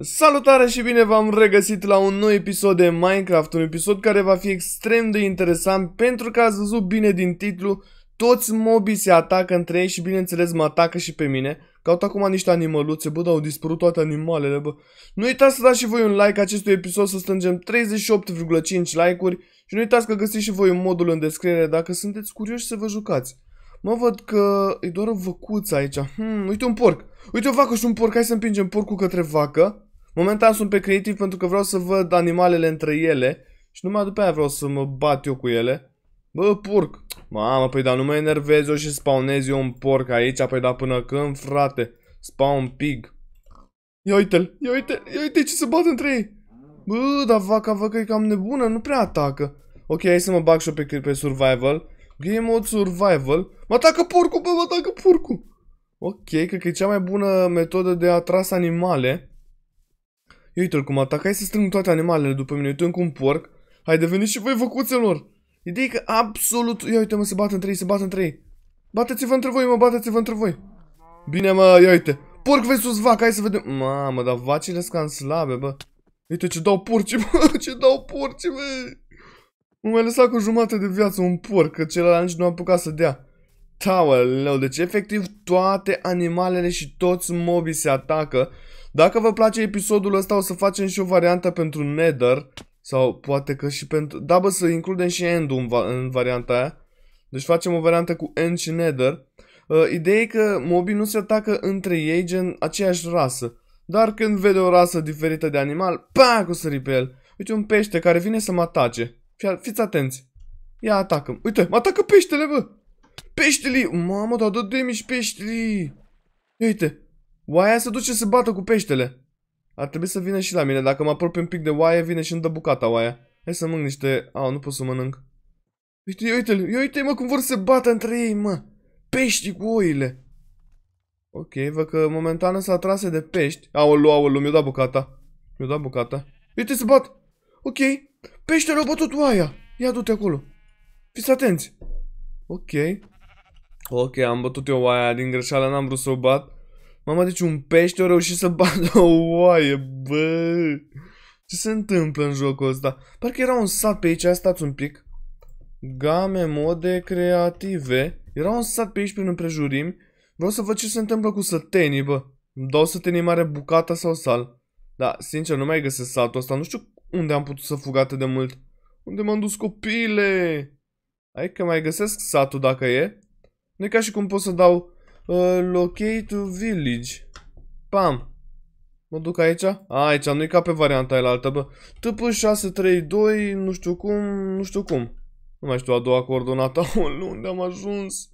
Salutare și bine v-am regăsit la un nou episod de Minecraft, un episod care va fi extrem de interesant pentru că ați văzut bine din titlu, toți mobii se atacă între ei și bineînțeles mă atacă și pe mine. Caut acum niște animăluțe, bă, dar au dispărut toate animalele, bă. Nu uitați să dați și voi un like acestui episod, să strângem 38,5 like-uri și nu uitați că găsiți și voi un modul în descriere dacă sunteți curioși să vă jucați. Mă văd că e doar o văcuță aici. Hmm, uite un porc. Uite o vacă și un porc. Hai să împingem porcul către vacă. Momentan sunt pe creativ pentru că vreau să văd animalele între ele și numai după aia vreau să mă bat eu cu ele. Bă, porc! Mamă, păi da nu mă enervez eu și spawnez eu un porc aici, păi da până când, frate? Spawn pig. Ia uite-l, ia uite, ia uite ce se bat între ei. Bă, dar vaca, vaca e cam nebună, nu prea atacă. Ok, hai să mă bag și eu pe, pe survival. Game mode survival. Mă atacă porcul, bă, mă atacă porcul. Ok, cred că e cea mai bună metodă de a atras animale. Ia uite-l cum atacai să strâng toate animalele după mine, uite cu un porc. Hai deveniți și voi făcuțelor! Ideea e că absolut... Ia uite mă, se bat între ei, se bat între ei. Bateți-vă între voi, mă, bateți-vă între voi. Bine mă, ia uite. Porc versus vac, hai să vedem. Mamă, dar vacile sunt cam slabe, bă. Uite ce dau porci, bă, ce dau porci, bă. Nu mai lăsat cu jumătate de viață un porc, că celălalt nici nu a apucat să dea. leu, deci efectiv toate animalele și toți mobii se atacă dacă vă place episodul ăsta, o să facem și o variantă pentru Nether. Sau poate că și pentru... Da, bă, să includem și end în, va în varianta aia. Deci facem o variantă cu End și Nether. Uh, ideea e că mobii nu se atacă între ei gen aceeași rasă. Dar când vede o rasă diferită de animal, pac, o sări pe el. Uite un pește care vine să mă atace. Fia, fiți atenți. Ia atacă -mi. Uite, mă atacă peștele, bă. Peștele. Mamă, dar dă damage peștele. Uite. Oaia se duce să bată cu peștele. Ar trebui să vină și la mine. Dacă mă apropii un pic de oaie, vine și îmi dă bucata oaia. Hai să mănânc niște... Au, nu pot să mănânc. Uite, uite-l, uite mă cum vor să bată între ei, mă. Pești cu oile. Ok, văd că momentan s-a atrase de pești. Aolu, aolu, mi-o dat bucata. Mi-o dat bucata. Uite, se bat. Ok, peștele au bătut oaia. Ia du-te acolo. Fiți atenți. Ok. Ok, am bătut eu oaia din greșeală, n-am vrut să o bat. Mama, deci un pește a reușit să bată o oaie, bă. Ce se întâmplă în jocul ăsta? Parcă era un sat pe aici, stați un pic. Game, mode, creative. Era un sat pe aici prin împrejurimi. Vreau să văd ce se întâmplă cu sătenii, bă. Îmi dau sătenii mare bucata sau sal. Da, sincer, nu mai găsesc satul ăsta. Nu știu unde am putut să fug atât de mult. Unde m-am dus copile? Hai că mai găsesc satul dacă e. Nu e ca și cum pot să dau Uh, locate village. Pam. Mă duc aici? A, aici, nu-i ca pe varianta aia altă, bă. TP632, nu știu cum, nu știu cum. Nu mai știu a doua coordonată. unde am ajuns?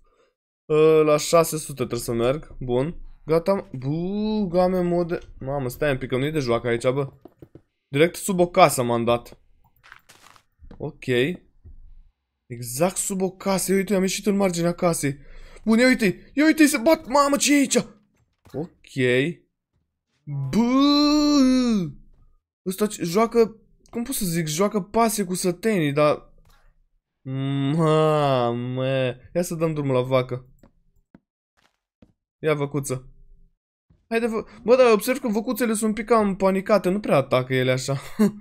A, uh, la 600 trebuie să merg. Bun. Gata. Buu, game mode. Mamă, stai un pic, că nu-i de joacă aici, bă. Direct sub o casă m-am dat. Ok. Exact sub o casă. Uite, am ieșit în marginea casei. Bun, ia uite-i. Ia uite-i se bat. Mamă, ce e aici? Ok. Bă! Ăsta joacă... Cum pot să zic? Joacă pase cu sătenii, dar... Mamă! Ia să dăm drumul la vacă. Ia văcuță. Haide, vă... Bă, dar observ că văcuțele sunt un pic cam panicate. Nu prea atacă ele așa.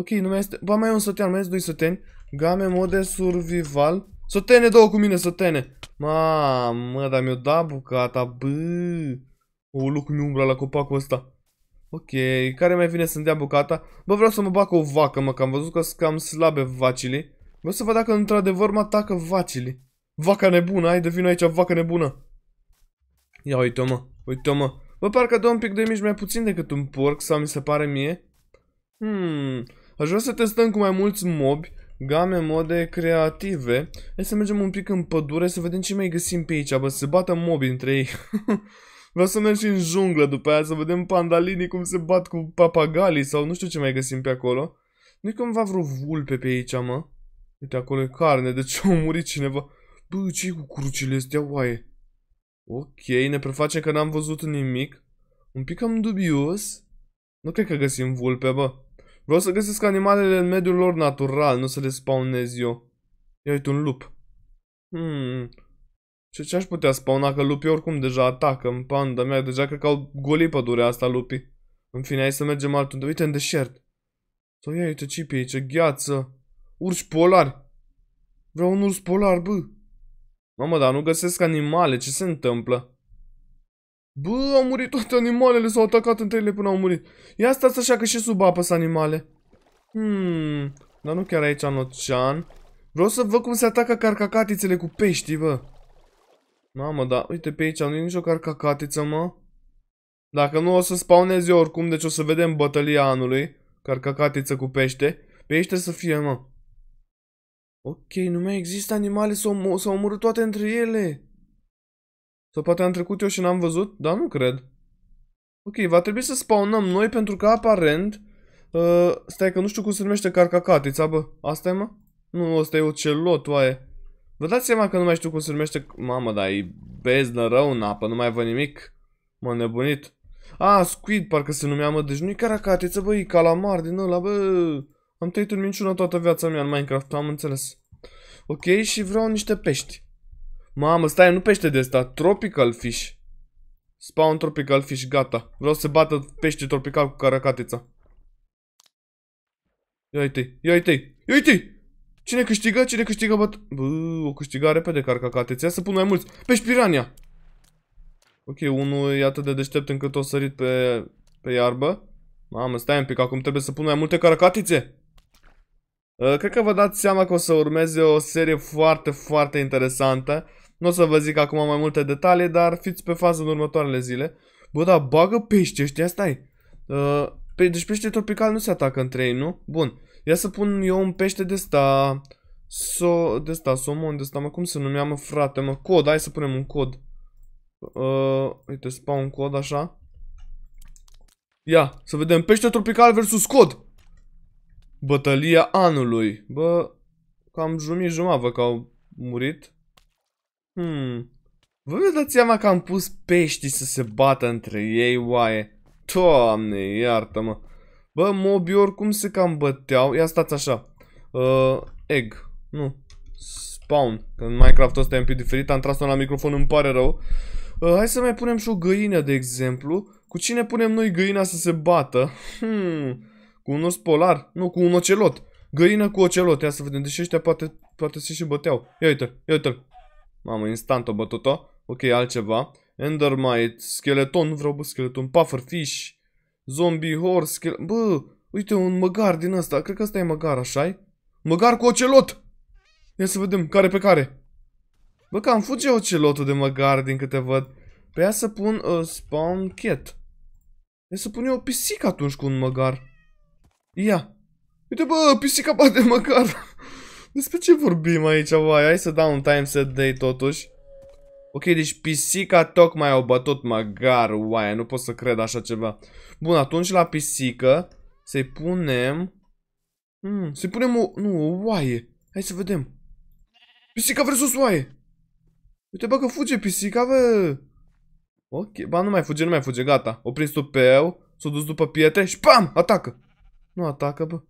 ok, nu mai este... Ba, mai e un sătean, mai este doi săteni. Game mode survival. Sătene, două cu mine, sătene. Mamă, dar mi-o dat bucata, bă. O, lucru mi umbra la copacul ăsta. Ok, care mai vine să-mi dea bucata? Bă, vreau să mă bag o vacă, mă, că am văzut că sunt cam slabe vacile. Vreau să văd dacă într-adevăr mă atacă vacile. Vaca nebună, hai de vină aici, vaca nebună. Ia uite-o, mă, uite-o, mă. Bă, parcă dă un pic de mici mai puțin decât un porc, sau mi se pare mie. Hmm, aș vrea să testăm cu mai mulți mobi game mode creative. Hai să mergem un pic în pădure să vedem ce mai găsim pe aici. Bă, se bată mobi între ei. Vreau să merg și în junglă după aia să vedem pandalinii cum se bat cu papagalii sau nu știu ce mai găsim pe acolo. Nu-i cumva vreo vulpe pe aici, mă? Uite, acolo e carne, de ce a murit cineva? Bă, ce cu crucile astea, oaie? Ok, ne preface că n-am văzut nimic. Un pic am dubios. Nu cred că găsim vulpe, bă. Vreau să găsesc animalele în mediul lor natural, nu să le spawnez eu. Ia uite un lup. Hmm. Ce, ce aș putea spawna? Că lupii oricum deja atacă în panda mea. Deja cred că au golit pădurea asta lupii. În fine, hai să mergem altundeva. Uite în deșert. Sau ia uite ce pe aici, gheață. Urși polari. Vreau un urs polar, bă. Mamă, dar nu găsesc animale. Ce se întâmplă? Bă, au murit toate animalele, s-au atacat între ele până au murit. Ia stați așa că și sub apă sunt animale. Hmm, dar nu chiar aici în ocean. Vreau să văd cum se atacă carcacatițele cu pești, bă. Mamă, da, uite pe aici, nu e nicio carcacatiță, mă. Dacă nu o să spawnez eu oricum, deci o să vedem bătălia anului. Carcacatiță cu pește. Pește să fie, mă. Ok, nu mai există animale, s-au omorât toate între ele. Sau poate am trecut eu și n-am văzut? Da, nu cred. Ok, va trebui să spawnăm noi pentru că aparent... Uh, stai că nu știu cum se numește carcacatița, bă. asta e mă? Nu, asta e o celot, oaie. Vă dați seama că nu mai știu cum se numește... Mamă, dar e beznă rău în apă, nu mai văd nimic. Mă, a nebunit. A, squid parcă se numea, mă, deci nu-i caracatiță, bă, e calamar din ăla, bă. Am trăit în minciună toată viața mea în Minecraft, am înțeles. Ok, și vreau niște pești. Mamă, stai, nu pește de asta, Tropical fish. Spawn tropical fish, gata. Vreau să bată pește tropical cu caracatița. Ia uite, ia uite, ia uite! Cine câștigă? Cine câștigă? Bat... Bă, o câștigă repede caracatița. Ia să pun mai mulți. Pești pirania! Ok, unul e atât de deștept încât o sărit pe, pe iarbă. Mamă, stai un pic, acum trebuie să pun mai multe caracatițe. Uh, ă, cred că vă dați seama că o să urmeze o serie foarte, foarte interesantă. Nu o să vă zic acum mai multe detalii, dar fiți pe fază în următoarele zile. Bă, da, bagă pește ăștia, stai. Uh, deci pește tropical nu se atacă între ei, nu? Bun. Ia să pun eu un pește de sta... So, de sta, somon, de sta, mă, cum se numea, mă, frate, mă, cod, hai să punem un cod. Uh, uite, spawn cod, așa. Ia, să vedem, pește tropical versus cod. Bătălia anului. Bă, cam jumii jumavă că au murit. Hmm. Vă mi dați seama că am pus peștii să se bată între ei, oaie. Doamne, iartă-mă. Bă, mobi oricum se cam băteau. Ia stați așa. Uh, egg. Nu. Spawn. Că în Minecraft ăsta e un pic diferit. Am tras-o la microfon, îmi pare rău. Uh, hai să mai punem și o găină, de exemplu. Cu cine punem noi găina să se bată? Hmm. Cu un urs polar? Nu, cu un ocelot. Găină cu ocelot. Ia să vedem. Deși ăștia poate, poate se și băteau. Ia uite, ia uite -l. Mamă, instant o bătut-o. Ok, altceva. Endermite, skeleton, vreau bă, skeleton, pufferfish, zombie, horse, skeleton. Bă, uite un măgar din ăsta. Cred că ăsta e măgar, așa -i? Măgar cu ocelot! Ia să vedem, care pe care? Bă, cam fuge ocelotul de măgar din câte văd. Pe păi ea să pun uh, spawn cat. Ia să pun eu o pisică atunci cu un măgar. Ia. Uite bă, pisica bate măgar. Despre ce vorbim aici, vai? Hai să dau un set day totuși. Ok, deci pisica tocmai au bătut măgar, uai, nu pot să cred așa ceva. Bun, atunci la pisică să-i punem... Hmm, să-i punem o... nu, o oaie. Hai să vedem. Pisica versus oaie. Uite, bă, că fuge pisica, bă. Ok, ba, nu mai fuge, nu mai fuge, gata. O prins eu, s o dus după pietre și pam, atacă. Nu atacă, bă.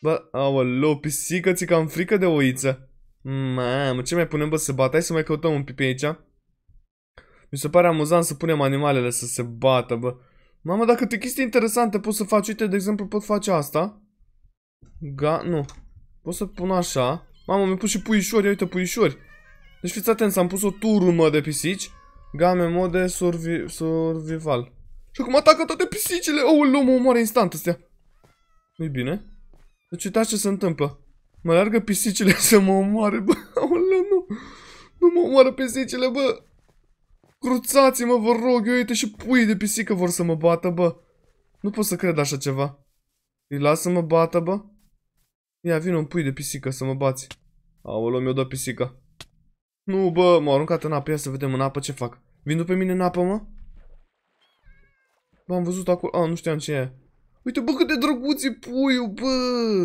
Bă, aoleu, pisică, ți cam frică de oiță. Mamă, ce mai punem, bă, să bată? Hai să mai căutăm un pic pe aici. Mi se pare amuzant să punem animalele să se bată, bă. Mamă, dacă te chestii interesante poți să faci, uite, de exemplu, pot face asta. Ga, nu. Pot să pun așa. Mamă, mi a pus și puișori, uite, puișori. Deci fiți atenți, am pus o turmă de pisici. Game mode survi survival. Și acum atacă toate pisicile. Oh, mă o instant astea. Nu-i bine? Deci uitați ce se întâmplă. Mă largă pisicile să mă omoare, bă. Aoleu, nu. Nu mă omoară pisicile, bă. Cruțați-mă, vă rog, eu uite și pui de pisică vor să mă bată, bă. Nu pot să cred așa ceva. Îi las să mă bată, bă. Ia, vin un pui de pisică să mă bați. Aoleu, mi-o dă pisica. Nu, bă, m-au aruncat în apă. Ia să vedem în apă ce fac. Vin după mine în apă, mă? Bă, am văzut acolo. A, nu știam ce e. Uite, bă, cât de drăguț e puiul, bă!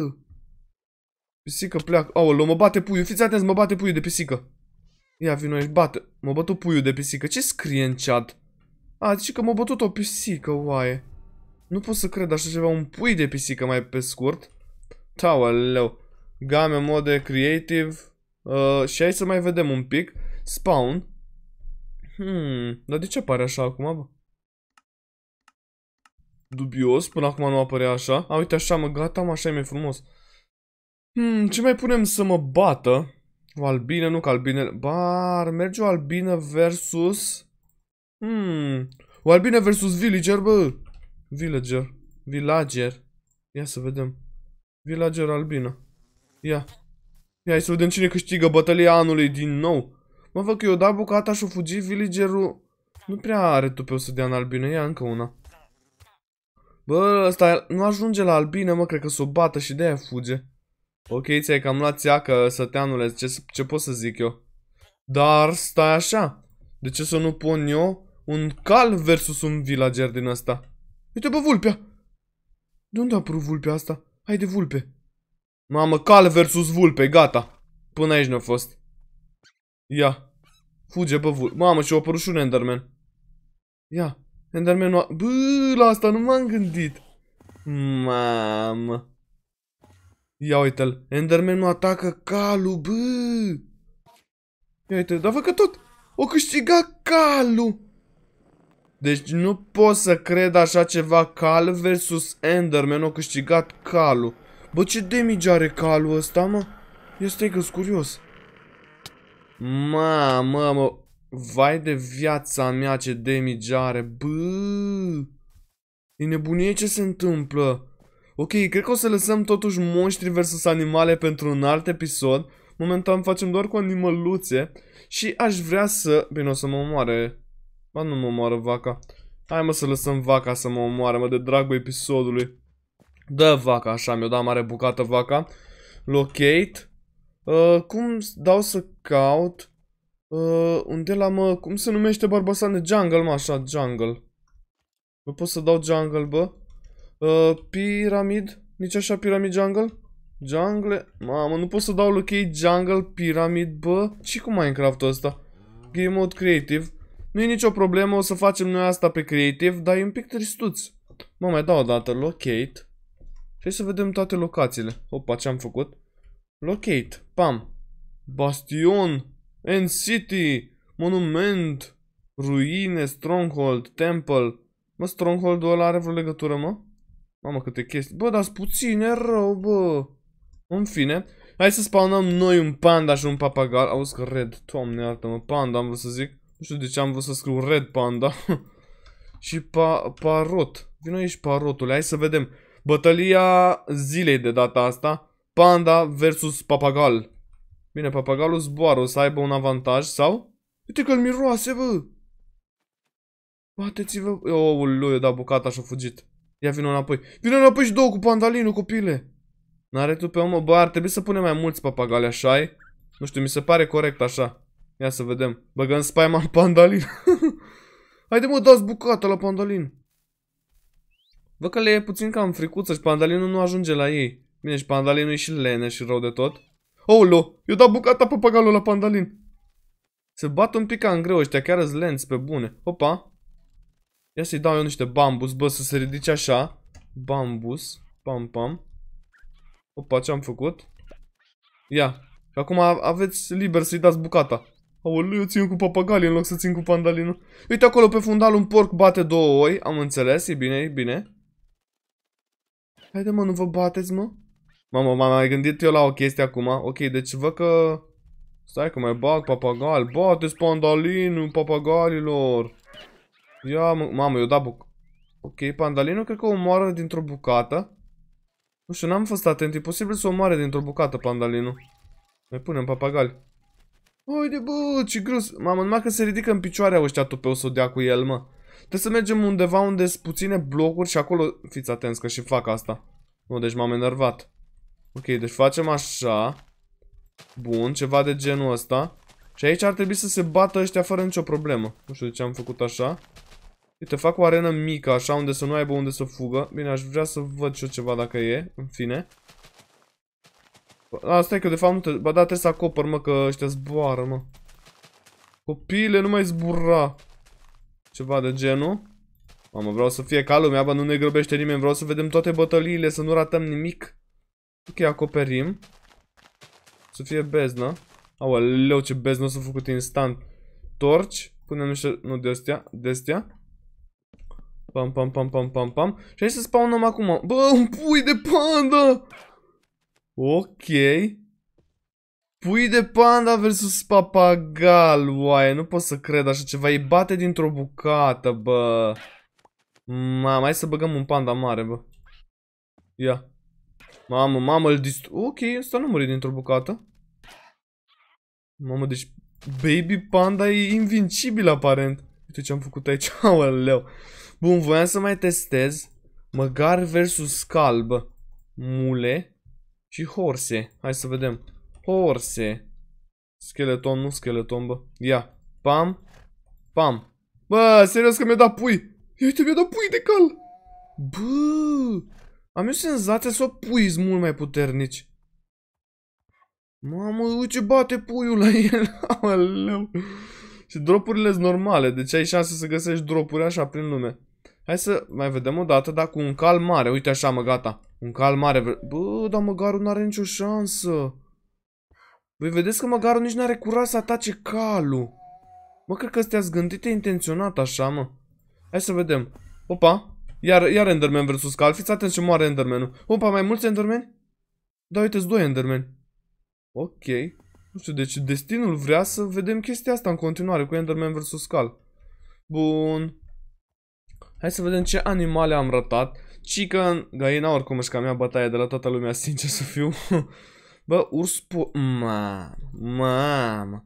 Pisica pleacă. Aoleu, mă bate puiul. Fiți atenți, mă bate puiul de pisică. Ia vino aici, bate. Mă bătut puiul de pisică. Ce scrie în chat? A, zice că m-a bătut o pisică, oaie. Nu pot să cred așa ceva, un pui de pisică mai pe scurt. Taoleu. Game mode creative. Uh, și hai să mai vedem un pic. Spawn. Hmm, dar de ce pare așa acum, bă? dubios, până acum nu apărea așa. A, uite așa, mă, gata, mă, așa e mai frumos. Hmm, ce mai punem să mă bată? O albină, nu că albine... Ba, ar merge o albină versus... Hmm, o albină versus villager, bă! Villager. Villager. Ia să vedem. Villager albină. Ia. Ia să vedem cine câștigă bătălia anului din nou. Mă, văd că eu da bucata și-o fugi villagerul... Nu prea are tupeu să dea în albină, ia încă una. Bă, ăsta nu ajunge la albine, mă, cred că s-o bată și de-aia fuge. Ok, ți-ai cam luat țeacă, săteanule, ce, ce pot să zic eu? Dar stai așa. De ce să nu pun eu un cal versus un villager din asta? Uite, bă, vulpea! De unde a apărut vulpea asta? hai de vulpe! Mamă, cal versus vulpe, gata. Până aici ne-a fost. Ia. Fuge, bă, vulpe. Mamă, și-a apărut și un enderman. Ia. Enderman a... Bă, la asta nu m-am gândit. Mamă. Ia uite-l. Enderman nu atacă calul, bă. Ia uite, dar văd că tot. O câștiga calul. Deci nu pot să cred așa ceva. Cal versus Enderman. O câștigat calul. Bă, ce damage are calul ăsta, mă? Ia stai că curios. Mamă, mă. Vai de viața mea ce damage are. Bă! E nebunie ce se întâmplă. Ok, cred că o să lăsăm totuși monștri versus animale pentru un alt episod. Momentan facem doar cu animăluțe. Și aș vrea să... Bine, o să mă omoare. Ba nu mă omoară vaca. Hai mă să lăsăm vaca să mă omoare, mă, de dragul episodului. Dă vaca, așa, mi-o da mare bucată vaca. Locate. Uh, cum dau să caut? Uh, unde la mă... Uh, cum se numește barbasan de jungle, mă, așa, jungle? Nu pot să dau jungle, bă? Uh, piramid? Nici așa piramid jungle? Jungle? Mamă, nu pot să dau lochei jungle, piramid, bă? ce cu Minecraft-ul ăsta? Game mode creative. Nu e nicio problemă, o să facem noi asta pe creative, dar e un pic tristuț. Mă, mai dau o dată, locate. Și să vedem toate locațiile. Opa, ce-am făcut? Locate, pam. Bastion. End City, Monument, Ruine, Stronghold, Temple. Mă, Stronghold-ul ăla are vreo legătură, mă? Mamă, câte chestii. Bă, dar puține rău, bă. În fine. Hai să spawnăm noi un panda și un papagal. Auzi că red. toamne, iartă-mă. Panda am vrut să zic. Nu știu de ce am vrut să scriu red panda. și pa parot. Vino aici parotul. Hai să vedem. Bătălia zilei de data asta. Panda versus papagal. Bine, papagalul zboară, o să aibă un avantaj sau? Uite că-l miroase, bă! Bateți-vă! Oh, lui, da, bucata și-a fugit. Ia vină înapoi. Vină înapoi și două cu pandalinul, copile! N-are tu pe omă, bă, ar trebui să punem mai mulți papagali, așa -i? Nu știu, mi se pare corect așa. Ia să vedem. Băgăm spaima în pandalin. Haide mă, dați bucata la pandalin. Văd că le e puțin cam fricuță și pandalinul nu ajunge la ei. Bine, și pandalinul e și lene și rău de tot lo, eu dau bucata papagalul la pandalin. Se bat un pic ca în greu ăștia, chiar îți lenți pe bune. Opa. Ia să-i dau eu niște bambus, bă, să se ridice așa. Bambus. Pam, pam. Opa, ce-am făcut? Ia. Și acum aveți liber să-i dați bucata. Aoleu, eu țin cu papagalii în loc să țin cu pandalinul. Uite acolo pe fundal un porc bate două oi, am înțeles, e bine, e bine. Haide mă, nu vă bateți mă? Mamă, m-am mai gândit eu la o chestie acum. Ok, deci văd că... Stai că mai bag papagal. bate spandalinul papagalilor. Ia, mamă, eu da buc... Ok, pandalinul cred că o moară dintr-o bucată. Nu știu, n-am fost atent. E posibil să o moare dintr-o bucată pandalinul. Mai punem papagali. Uite, bă, ce greu. Mamă, numai că se ridică în picioare ăștia o să o dea cu el, mă. Trebuie să mergem undeva unde sunt puține blocuri și acolo... Fiți atenți că și fac asta. Nu, deci m-am enervat. Ok, deci facem așa. Bun, ceva de genul ăsta. Și aici ar trebui să se bată ăștia fără nicio problemă. Nu știu de ce am făcut așa. Uite, fac o arenă mică, așa, unde să nu aibă unde să fugă. Bine, aș vrea să văd și eu ceva dacă e, în fine. Asta e că de fapt nu te... Ba da, trebuie să acopăr, mă, că ăștia zboară, mă. Copile, nu mai zbura. Ceva de genul. Mamă, vreau să fie ca lumea, bă, nu ne grăbește nimeni. Vreau să vedem toate bătăliile, să nu ratăm nimic. Ok, acoperim. Să fie beznă. Aoleu, ce beznă s-a făcut instant. Torci. Punem niște... Nu, de astea. De astea. Pam, pam, pam, pam, pam, pam. Și aici să spawnăm acum. Bă, un pui de panda! Ok. Pui de panda versus papagal, oaie, nu pot să cred așa ceva, îi bate dintr-o bucată, bă. Mamă, hai să băgăm un panda mare, bă. Ia. Mamă, mamă, îl dist... Ok, ăsta nu muri dintr-o bucată. Mamă, deci Baby Panda e invincibil aparent. Uite ce am făcut aici, leu. Bun, voiam să mai testez. Măgar versus calb. Mule și horse. Hai să vedem. Horse. Skeleton, nu skeleton, bă. Ia. Pam. Pam. Bă, serios că mi-a dat pui. Ia uite, mi-a dat pui de cal. Bă. Am eu senzația să o pui mult mai puternici. Mamă, uite ce bate puiul la el. Aleu. Și dropurile sunt normale, deci ai șanse să găsești dropuri așa prin lume. Hai să mai vedem o dată, dar cu un cal mare. Uite așa, mă, gata. Un cal mare. Bă, dar măgarul n-are nicio șansă. Băi, vedeți că măgarul nici n-are curaj să atace calul. Mă, cred că astea gândite intenționat așa, mă. Hai să vedem. Opa! Iar, iar Enderman versus Cal. Fiți atenți ce moare Endermanul. Opa, mai mulți enderman Da, uite-s doi enderman Ok. Nu știu, deci destinul vrea să vedem chestia asta în continuare cu Enderman vs. Cal. Bun. Hai să vedem ce animale am ratat. Chicken, găina oricum își cam ia bătaie de la toată lumea, sincer să fiu. Bă, urs po... Mamă, mamă.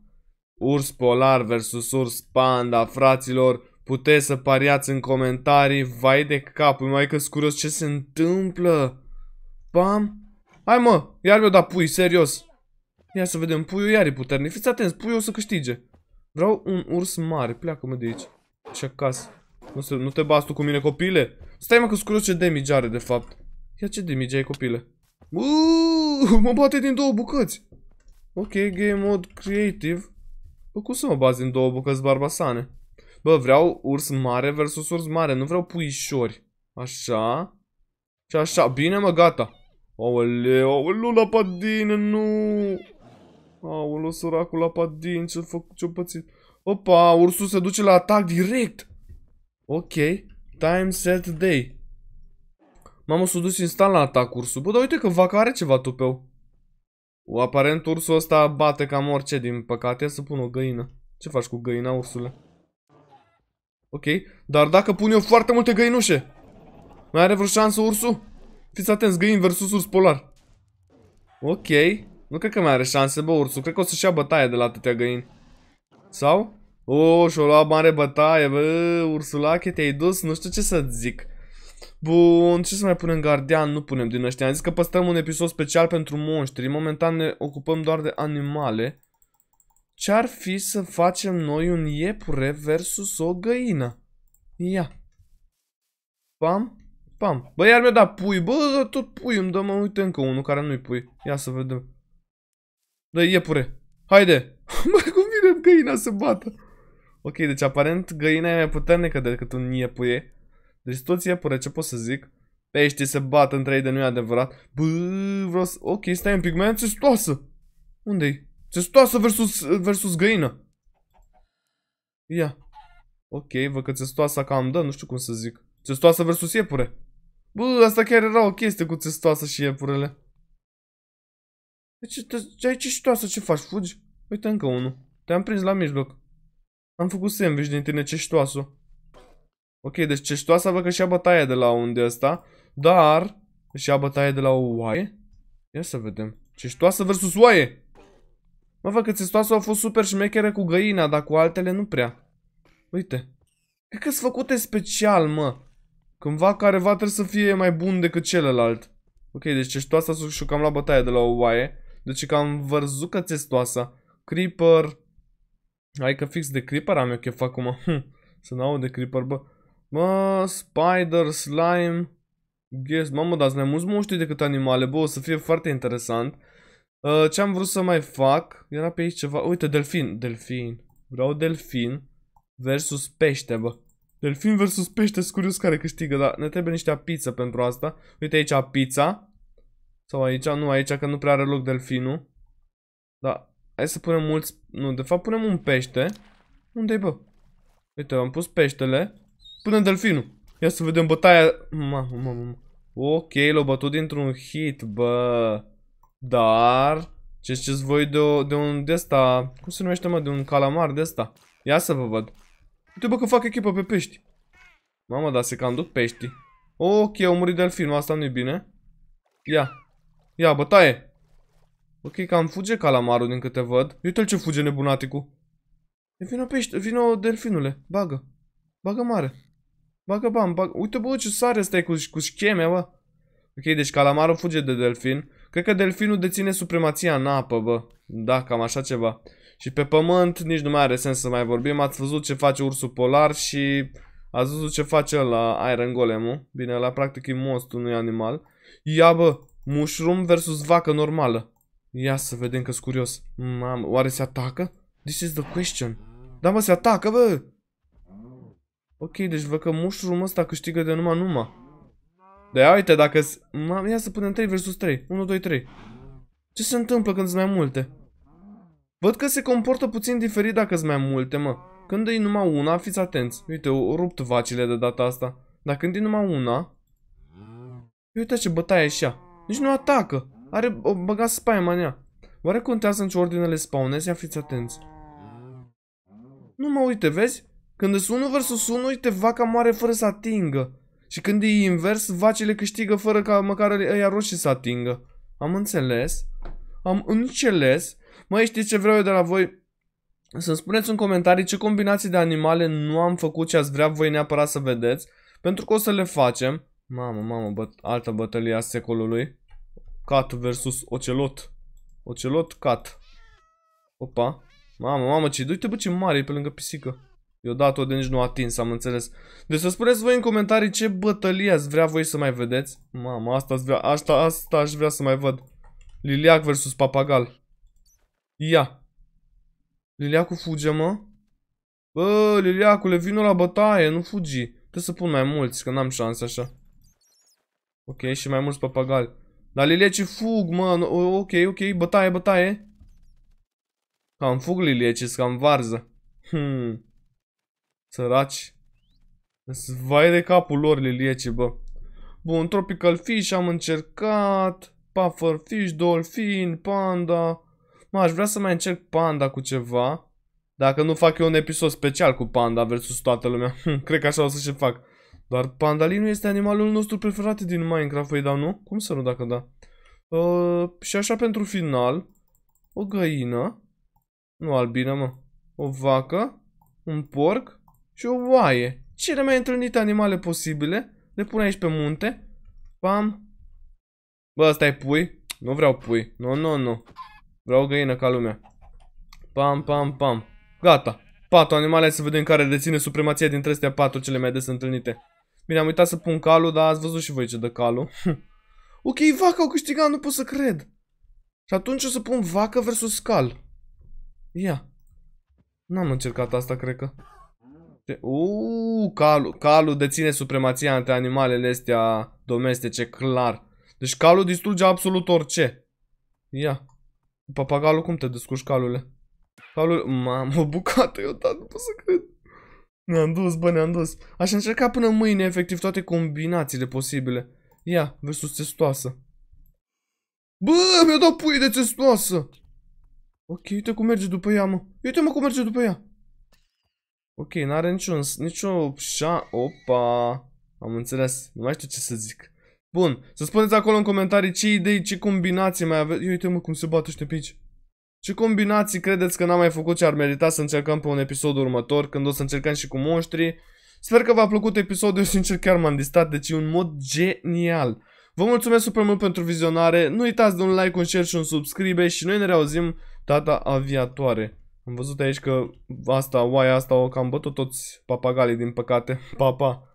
Urs polar versus urs panda, fraților. Puteți să pariați în comentarii, vai de capul, mai că curios ce se întâmplă. Pam. Hai mă, iar mi-o da pui, serios. Ia să vedem, puiul iar e puternic. Fiți atenți, puiul o să câștige. Vreau un urs mare, pleacă-mă de aici. Și acasă. Nu, se, nu te bastu cu mine, copile. Stai mă că curios ce damage are, de fapt. Ia ce damage ai, copile. Uuu, mă bate din două bucăți. Ok, game mode creative. Bă, păi cum să mă bazi din două bucăți barbasane? Bă, vreau urs mare versus urs mare. Nu vreau puișori. Așa. Și așa. Bine, mă, gata. Aoleu, aoleu, lapadin, nu! Aoleu, săracul lapadin, ce-a făcut, ce-a pățit? Opa, ursul se duce la atac direct! Ok, time set day. Mamă, s-a dus instant la atac ursul. Bă, dar uite că vaca are ceva tupeu. Aparent ursul ăsta bate cam orice, din păcate. Ia să pun o găină. Ce faci cu găina, ursule? Ok, dar dacă pun eu foarte multe găinușe Mai are vreo șansă ursul? Fiți atenți, găini versus urs polar Ok Nu cred că mai are șanse, bă, ursul Cred că o să-și ia bătaie de la atâtea găini Sau? O, și-o lua mare bătaie, bă, ursulache, te-ai dus, nu știu ce să zic Bun, ce să mai punem gardian? Nu punem din ăștia. Am zis că păstăm un episod special pentru monștri. Momentan ne ocupăm doar de animale. Ce-ar fi să facem noi un iepure versus o găină? Ia. Pam, pam. Bă, iar mi-a dat pui. Bă, tot pui îmi dă, mă, uite încă unul care nu-i pui. Ia să vedem. dă iepure. Haide. Bă, cum vine găina să bată? Ok, deci aparent găina e mai puternică decât un iepuie. Deci toți iepure, ce pot să zic? Pești se bată între ei de nu i adevărat. Bă, vreau să... Ok, stai un pigment, ți toasă. Unde-i? Testoasă versus, versus găină. Ia. Ok, văd că testoasa cam dă, da, nu știu cum să zic. Testoasă versus iepure. Bă, asta chiar era o chestie cu testoasă și iepurele. Deci, ce ce ceștoasă, ce faci? Fugi? Uite încă unul. Te-am prins la mijloc. Am făcut sandwich din tine ceștoasul. Ok, deci ceștoasa văd că și-a bătaie de la unde ăsta. Dar, și-a bătaie de la o oaie? Ia să vedem. Ceștoasă versus oaie! Mă, fă, că țestoasă a fost super șmecheră cu găina, dar cu altele nu prea. Uite. Cred că-s făcute special, mă. Cândva careva trebuie să fie mai bun decât celălalt. Ok, deci cestoasa și cam la bătaie de la o oaie. Deci cam vărzut că țestoasă. Creeper. Hai că fix de creeper am eu chef acum. Hm, să n de creeper, bă. Mă, spider, slime. Guess. Mamă, dați mai mulți moștii decât animale, bă, o să fie foarte interesant. Uh, ce am vrut să mai fac? Era pe aici ceva. Uite, delfin. Delfin. Vreau delfin versus pește, bă. Delfin versus pește, Scurios care câștigă, dar ne trebuie niște pizza pentru asta. Uite aici pizza. Sau aici, nu aici, că nu prea are loc delfinul. Da, hai să punem mulți... Nu, de fapt punem un pește. Unde-i, bă? Uite, am pus peștele. Punem delfinul. Ia să vedem bătaia... Mamă, mamă, mamă. Ok, l-o bătut dintr-un hit, bă. Dar... ce ți voi de, de un -asta, Cum se numește, mă? De un calamar -asta? Ia să vă văd. Uite, bă, că fac echipă pe pești. Mamă, dar se cam duc pești. Ok, au murit delfinul. Asta nu-i bine. Ia. Ia, bătaie. Ok, cam fuge calamarul din câte văd. Uite-l ce fuge nebunaticul. Vino pești, vino delfinule. Bagă. Bagă mare. Bagă bam, bagă. Uite bă ce sare stai cu, cu scheme, bă. Ok, deci calamarul fuge de delfin. Cred că delfinul deține supremația în apă, bă. Da, cam așa ceva. Și pe pământ nici nu mai are sens să mai vorbim. Ați văzut ce face ursul polar și ați văzut ce face la Iron Golem-ul. Bine, la practic e monstru, nu e animal. Ia bă, mushroom versus vacă normală. Ia să vedem că-s curios. Mamă, oare se atacă? This is the question. Da mă, se atacă, bă! Ok, deci văd că mushroom ăsta câștigă de numai numai. Da, ia uite, dacă... Ia să punem 3 vs 3. 1, 2, 3. Ce se întâmplă când sunt mai multe? Văd că se comportă puțin diferit dacă sunt mai multe, mă. Când e numai una, fiți atenți. Uite, o rupt vacile de data asta. Dar când e numai una... Uite ce bătaie așa. Nici nu atacă. Are o băgat spaima în ea. Oare contează în ce ordine le spawnezi? Ia fiți atenți. Nu mă uite, vezi? Când sunt 1 vs 1, uite, vaca moare fără să atingă. Și când e invers, vacile câștigă fără ca măcar ăia roșii să atingă. Am înțeles. Am înțeles. Mai știți ce vreau eu de la voi? Să-mi spuneți în comentarii ce combinații de animale nu am făcut și ați vrea voi neapărat să vedeți. Pentru că o să le facem. Mamă, mamă, bă altă bătălie a secolului. Cat versus ocelot. Ocelot, cat. Opa. Mamă, mamă, ce... Uite, bă, ce mare e pe lângă pisică. Eu dat-o de nici nu atins, am înțeles. Deci să spuneți voi în comentarii ce bătălie ați vrea voi să mai vedeți. Mama, asta, vrea, asta, asta aș vrea să mai văd. Liliac versus papagal. Ia. Liliacul fuge, mă. Bă, Liliacule, vină la bătaie, nu fugi. Trebuie să pun mai mulți, că n-am șanse așa. Ok, și mai mulți papagali. Dar lilieci fug, mă. Ok, ok, bătaie, bătaie. Cam fug lilieci, cam varză. Hmm. Săraci. Vai de capul lor, liliece, bă. Bun, tropical fish am încercat. puffer fish, dolphin, panda. Mă, aș vrea să mai încerc panda cu ceva. Dacă nu fac eu un episod special cu panda versus toată lumea. Hm, cred că așa o să și fac. Dar pandalinul este animalul nostru preferat din Minecraft, voi păi da, nu? Cum să nu dacă da? Uh, și așa pentru final. O găină. Nu albină, mă. O vacă. Un porc și o oaie. Cele mai întâlnite animale posibile. Le pun aici pe munte. Pam. Bă, ăsta e pui. Nu vreau pui. Nu, nu, nu. Vreau găină ca lumea. Pam, pam, pam. Gata. Patru animale, să vedem care deține supremația dintre astea patru cele mai des întâlnite. Bine, am uitat să pun calul, dar ați văzut și voi ce dă calul. ok, vaca au câștigat, nu pot să cred. Și atunci o să pun vacă versus cal. Ia. N-am încercat asta, cred că. Uuu, calul, calul deține supremația între animalele astea domestice, clar. Deci calul distruge absolut orice. Ia. Papagalul, cum te descurci calule? Calul, mamă, o bucată, eu da, nu pot să cred. Ne-am dus, bă, ne-am dus. Aș încerca până mâine, efectiv, toate combinațiile posibile. Ia, versus testoasă. Bă, mi-a dat pui de testoasă. Ok, uite cum merge după ea, mă. Uite, mă, cum merge după ea. Ok, n-are niciun, niciun șa... Opa! Am înțeles. Nu mai știu ce să zic. Bun, să spuneți acolo în comentarii ce idei, ce combinații mai aveți. Ia uite mă cum se bat ăștia pe aici. Ce combinații credeți că n-am mai făcut ce ar merita să încercăm pe un episod următor, când o să încercăm și cu monștri. Sper că v-a plăcut episodul, eu sincer chiar m-am distat, deci e un mod genial. Vă mulțumesc super mult pentru vizionare, nu uitați de un like, un share și un subscribe și noi ne reauzim data aviatoare. Am văzut aici că asta, oaia asta o cam bătut toți papagalii, din păcate. Papa. Pa.